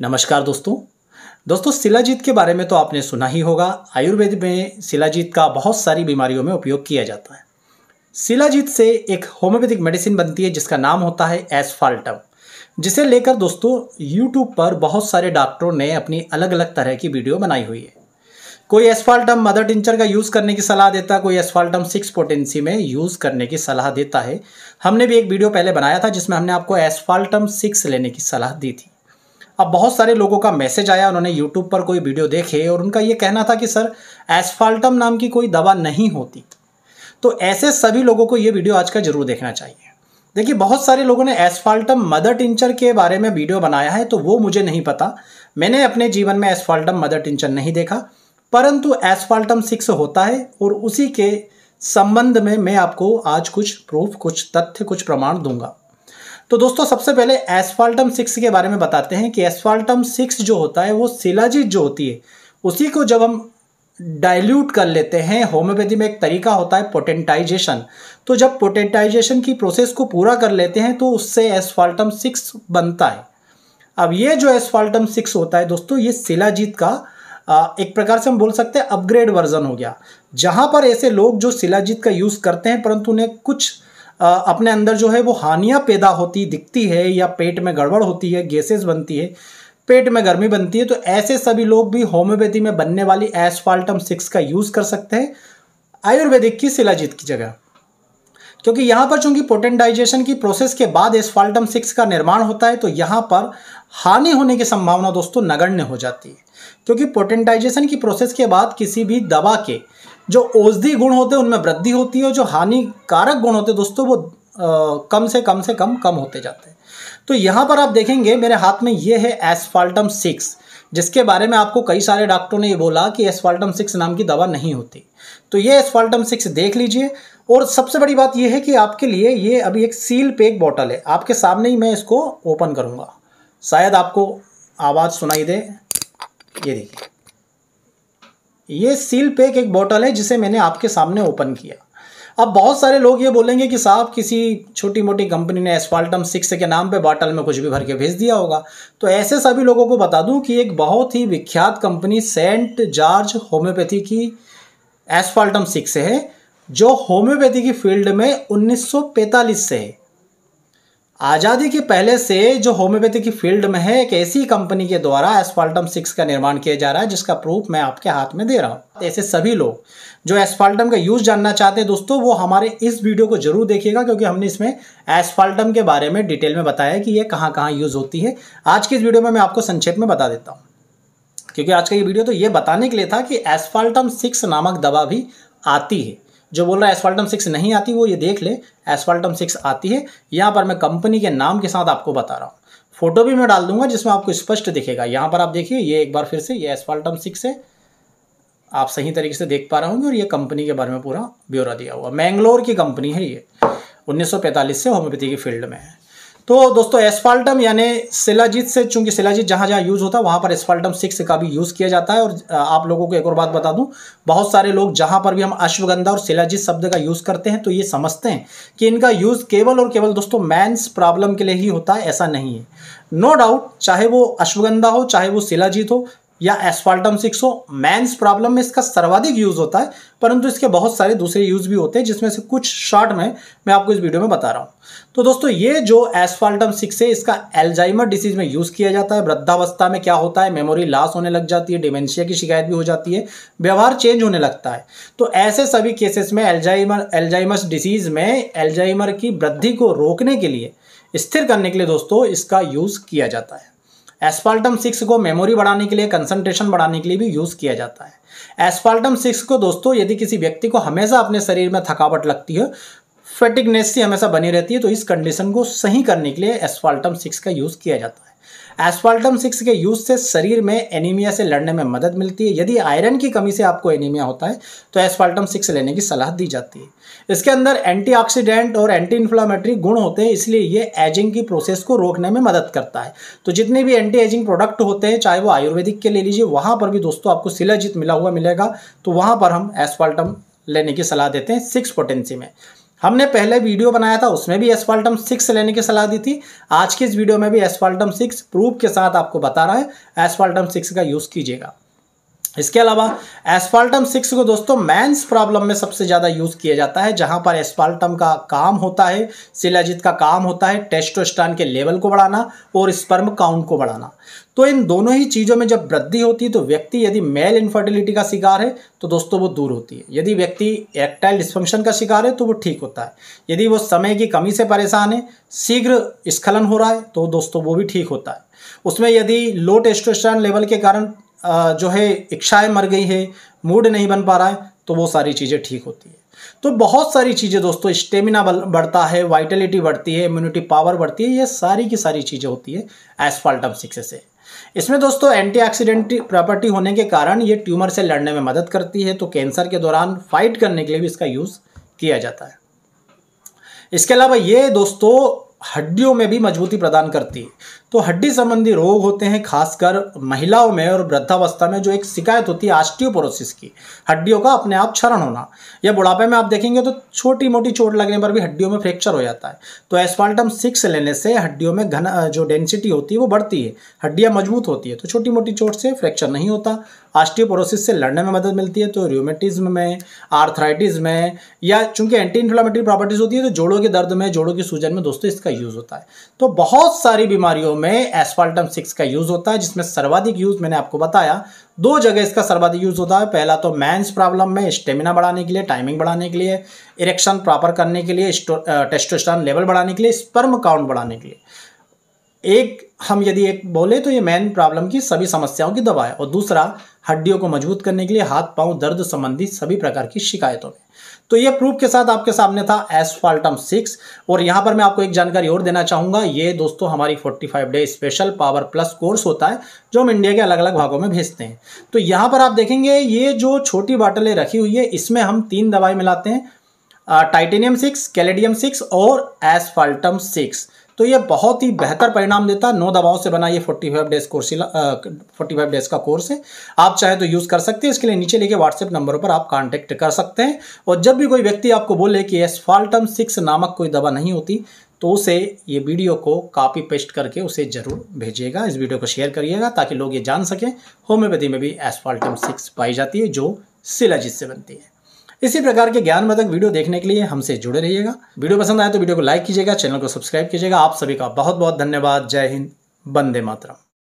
नमस्कार दोस्तों दोस्तों शिलाजीत के बारे में तो आपने सुना ही होगा आयुर्वेद में शिलाजीत का बहुत सारी बीमारियों में उपयोग किया जाता है शिलाजीत से एक होम्योपैथिक मेडिसिन बनती है जिसका नाम होता है एसफाल्टम जिसे लेकर दोस्तों यूट्यूब पर बहुत सारे डॉक्टरों ने अपनी अलग अलग तरह की वीडियो बनाई हुई है कोई एसफाल्टम मदर टिंचर का यूज़ करने की सलाह देता है कोई एसफाल्टम सिक्स पोटेंसी में यूज़ करने की सलाह देता है हमने भी एक वीडियो पहले बनाया था जिसमें हमने आपको एसफाल्टम सिक्स लेने की सलाह दी थी अब बहुत सारे लोगों का मैसेज आया उन्होंने यूट्यूब पर कोई वीडियो देखे और उनका ये कहना था कि सर एसफाल्टम नाम की कोई दवा नहीं होती तो ऐसे सभी लोगों को ये वीडियो आज का ज़रूर देखना चाहिए देखिए बहुत सारे लोगों ने एसफाल्टम मदर टिंचर के बारे में वीडियो बनाया है तो वो मुझे नहीं पता मैंने अपने जीवन में एसफाल्टम मदर टिंचर नहीं देखा परंतु एसफाल्टम सिक्स होता है और उसी के संबंध में मैं आपको आज कुछ प्रूफ कुछ तथ्य कुछ प्रमाण दूंगा तो दोस्तों सबसे पहले एसफाल्टम सिक्स के बारे में बताते हैं कि एसफाल्टम सिक्स जो होता है वो सिलाजिट जो होती है उसी को जब हम डाइल्यूट कर लेते हैं होम्योपैथी में एक तरीका होता है पोटेंटाइजेशन तो जब पोटेंटाइजेशन की प्रोसेस को पूरा कर लेते हैं तो उससे एसफाल्टम सिक्स बनता है अब ये जो एसफाल्टम सिक्स होता है दोस्तों ये सिलाजीत का एक प्रकार से हम बोल सकते हैं अपग्रेड वर्जन हो गया जहाँ पर ऐसे लोग जो सिलाजीत का यूज़ करते हैं परंतु उन्हें कुछ अपने अंदर जो है वो हानियाँ पैदा होती दिखती है या पेट में गड़बड़ होती है गैसेस बनती है पेट में गर्मी बनती है तो ऐसे सभी लोग भी होम्योपैथी में बनने वाली एसफाल्टम सिक्स का यूज़ कर सकते हैं आयुर्वेदिक की शिलाजीत की जगह क्योंकि यहाँ पर चूंकि पोटेंट डाइजेशन की प्रोसेस के बाद एसफाल्टम सिक्स का निर्माण होता है तो यहाँ पर हानि होने की संभावना दोस्तों नगण्य हो जाती है क्योंकि पोटेंटाइजेशन की प्रोसेस के बाद किसी भी दवा के जो औषधि गुण होते हैं उनमें वृद्धि होती है और जो हानिकारक गुण होते हैं दोस्तों वो आ, कम से कम से कम कम होते जाते हैं तो यहाँ पर आप देखेंगे मेरे हाथ में ये है एसफाल्टम सिक्स जिसके बारे में आपको कई सारे डॉक्टरों ने ये बोला कि एसफाल्टम सिक्स नाम की दवा नहीं होती तो ये एसफाल्टम सिक्स देख लीजिए और सबसे बड़ी बात यह है कि आपके लिए ये अभी एक सील पेक बॉटल है आपके सामने ही मैं इसको ओपन करूँगा शायद आपको आवाज़ सुनाई दे ये देखिए ये सील पैक एक बॉटल है जिसे मैंने आपके सामने ओपन किया अब बहुत सारे लोग ये बोलेंगे कि साहब किसी छोटी मोटी कंपनी ने एस्फाल्टम सिक्स के नाम पे बॉटल में कुछ भी भर के भेज दिया होगा तो ऐसे सभी लोगों को बता दूं कि एक बहुत ही विख्यात कंपनी सेंट जॉर्ज होम्योपैथी की एस्फाल्टम सिक्स है जो होम्योपैथी की फील्ड में 1945 से है आज़ादी के पहले से जो होम्योपैथी की फील्ड में है एक ऐसी कंपनी के द्वारा एस्फाल्टम सिक्स का निर्माण किया जा रहा है जिसका प्रूफ मैं आपके हाथ में दे रहा हूँ ऐसे सभी लोग जो एस्फाल्टम का यूज़ जानना चाहते हैं दोस्तों वो हमारे इस वीडियो को जरूर देखिएगा क्योंकि हमने इसमें एस्फाल्टम के बारे में डिटेल में बताया कि ये कहाँ कहाँ यूज़ होती है आज की इस वीडियो में मैं आपको संक्षेप में बता देता हूँ क्योंकि आज का ये वीडियो तो ये बताने के लिए था कि एस्फाल्टम सिक्स नामक दवा भी आती है जो बोल रहा है एसफाल्टम सिक्स नहीं आती वो ये देख ले एसफाल्टम सिक्स आती है यहाँ पर मैं कंपनी के नाम के साथ आपको बता रहा हूँ फोटो भी मैं डाल दूंगा जिसमें आपको स्पष्ट दिखेगा यहाँ पर आप देखिए ये एक बार फिर से ये एसफाल्टम सिक्स है आप सही तरीके से देख पा रहे होंगे और ये कंपनी के बारे में पूरा ब्यौरा दिया हुआ मैंगलोर की कंपनी है ये 1945 से होम्योपैथी की फील्ड में है तो दोस्तों एस्फाल्टम यानी सिलाजीत से चूंकि सिलाजीत जहां जहाँ यूज़ होता है वहाँ पर एस्फाल्टम सिक्स का भी यूज़ किया जाता है और आप लोगों को एक और बात बता दूँ बहुत सारे लोग जहां पर भी हम अश्वगंधा और सिलाजीत शब्द का यूज़ करते हैं तो ये समझते हैं कि इनका यूज़ केवल और केवल दोस्तों मैंस प्रॉब्लम के लिए ही होता है ऐसा नहीं है नो no डाउट चाहे वो अश्वगंधा हो चाहे वो सिलाजीत हो या एस्फाल्टम सिक्स हो मैंस प्रॉब्लम में इसका सर्वाधिक यूज होता है परंतु इसके बहुत सारे दूसरे यूज भी होते हैं जिसमें से कुछ शॉर्ट में मैं आपको इस वीडियो में बता रहा हूँ तो दोस्तों ये जो एस्फाल्टम सिक्स है इसका एल्जाइमर डिसीज में यूज किया जाता है वृद्धावस्था में क्या होता है मेमोरी लॉस होने लग जाती है डिमेंशिया की शिकायत भी हो जाती है व्यवहार चेंज होने लगता है तो ऐसे सभी केसेस में एल्जाइमर एल्जाइमस डिसीज में एल्जाइमर की वृद्धि को रोकने के लिए स्थिर करने के लिए दोस्तों इसका यूज किया जाता है एस्पाल्टम सिक्स को मेमोरी बढ़ाने के लिए कंसंट्रेशन बढ़ाने के लिए भी यूज़ किया जाता है एस्पाल्टम सिक्स को दोस्तों यदि किसी व्यक्ति को हमेशा अपने शरीर में थकावट लगती है फेटिकनेस से हमेशा बनी रहती है तो इस कंडीशन को सही करने के लिए एस्फाल्टम सिक्स का यूज़ किया जाता है एस्फाल्टम सिक्स के यूज़ से शरीर में एनीमिया से लड़ने में मदद मिलती है यदि आयरन की कमी से आपको एनीमिया होता है तो एस्फाल्टम सिक्स लेने की सलाह दी जाती है इसके अंदर एंटीऑक्सीडेंट और एंटी इन्फ्लामेटरी गुण होते हैं इसलिए ये एजिंग की प्रोसेस को रोकने में मदद करता है तो जितने भी एंटी एजिंग प्रोडक्ट होते हैं चाहे वो आयुर्वेदिक के ले लीजिए वहाँ पर भी दोस्तों आपको सिलाजित मिला हुआ मिलेगा तो वहाँ पर हम एस्फाल्टम लेने की सलाह देते हैं सिक्स पोटेंसी में हमने पहले वीडियो बनाया था उसमें भी एसफाल्टम सिक्स लेने की सलाह दी थी आज के इस वीडियो में भी एसफाल्टम सिक्स प्रूफ के साथ आपको बता रहा है एसफाल्टम सिक्स का यूज़ कीजिएगा इसके अलावा एसफाल्टम सिक्स को दोस्तों मैंस प्रॉब्लम में सबसे ज़्यादा यूज़ किया जाता है जहां पर एसफाल्टम का काम होता है सिलाजित का काम होता है टेस्टोस्टान के लेवल को बढ़ाना और स्पर्म काउंट को बढ़ाना तो इन दोनों ही चीज़ों में जब वृद्धि होती है तो व्यक्ति यदि मेल इन्फर्टिलिटी का शिकार है तो दोस्तों वो दूर होती है यदि व्यक्ति एक्टाइल डिस्फंक्शन का शिकार है तो वो ठीक होता है यदि वो समय की कमी से परेशान है शीघ्र स्खलन हो रहा है तो दोस्तों वो भी ठीक होता है उसमें यदि लो टेस्टोस्टेरोन लेवल के कारण जो है इच्छाएं मर गई है मूड नहीं बन पा रहा है तो वो सारी चीज़ें ठीक होती है तो बहुत सारी चीज़ें दोस्तों स्टेमिना बढ़ता है वाइटलिटी बढ़ती है इम्यूनिटी पावर बढ़ती है ये सारी की सारी चीज़ें होती है एस्फाल्टम सिक्स से इसमें दोस्तों एंटीऑक्सीडेंट प्रॉपर्टी होने के कारण ये ट्यूमर से लड़ने में मदद करती है तो कैंसर के दौरान फाइट करने के लिए भी इसका यूज़ किया जाता है इसके अलावा ये दोस्तों हड्डियों में भी मजबूती प्रदान करती है तो हड्डी संबंधी रोग होते हैं खासकर महिलाओं में और वृद्धावस्था में जो एक शिकायत होती है आस्टियोपोरोसिस की हड्डियों का अपने आप क्षरण होना या बुढ़ापे में आप देखेंगे तो छोटी मोटी चोट लगने पर भी हड्डियों में फ्रैक्चर हो जाता है तो एस्पाल्टम सिक्स लेने से हड्डियों में घन जो डेंसिटी होती है वो बढ़ती है हड्डियाँ मजबूत होती है तो छोटी मोटी चोट से फ्रैक्चर नहीं होता आस्टियोपोरोसिस से लड़ने में मदद मिलती है तो र्यूमेटिज्म में आर्थराइटिस में या चूंकि एंटी इन्फ्लामेटरी प्रॉपर्टीज होती है तो जोड़ों के दर्द में जोड़ों की सूजन में दोस्तों इसका यूज़ होता है तो बहुत सारी बीमारियों में एस्फाल्टम सिक्स का यूज़ होता है जिसमें सर्वाधिक यूज़ मैंने आपको बताया दो जगह इसका सर्वाधिक यूज़ होता है पहला तो मैंस प्रॉब्लम में स्टेमिना बढ़ाने के लिए टाइमिंग बढ़ाने के लिए इरेक्शन प्रॉपर करने के लिए टेस्टोस्टान लेवल बढ़ाने के लिए स्पर्म काउंट बढ़ाने के लिए एक हम यदि एक बोले तो ये मेन प्रॉब्लम की सभी समस्याओं की दवा है और दूसरा हड्डियों को मजबूत करने के लिए हाथ पांव दर्द संबंधी सभी प्रकार की शिकायतों में तो ये प्रूफ के साथ आपके सामने था एसफाल्टम सिक्स और यहाँ पर मैं आपको एक जानकारी और देना चाहूँगा ये दोस्तों हमारी 45 day special power plus course होता है जो हम इंडिया के अलग अलग भागों में भेजते हैं तो यहाँ पर आप देखेंगे ये जो छोटी बाटलें रखी हुई है इसमें हम तीन दवाई मिलाते हैं टाइटेनियम सिक्स कैलेडियम सिक्स और एसफाल्टम सिक्स तो ये बहुत ही बेहतर परिणाम देता है नौ दवाओं से बना ये 45 days course forty five days का कोर्स है आप चाहे तो यूज़ कर सकते हैं इसके लिए नीचे लेके व्हाट्सएप नंबर पर आप कांटेक्ट कर सकते हैं और जब भी कोई व्यक्ति आपको बोले कि एसफाल्टम सिक्स नामक कोई दवा नहीं होती तो उसे ये वीडियो को कॉपी पेस्ट करके उसे ज़रूर भेजिएगा इस वीडियो को शेयर करिएगा ताकि लोग ये जान सकें होम्योपैथी में भी एसफाल्टम सिक्स पाई जाती है जो सिलाजिस से बनती है इसी प्रकार के ज्ञान मदक वीडियो देखने के लिए हमसे जुड़े रहिएगा वीडियो पसंद आए तो वीडियो को लाइक कीजिएगा चैनल को सब्सक्राइब कीजिएगा आप सभी का बहुत बहुत धन्यवाद जय हिंद बंदे मातरम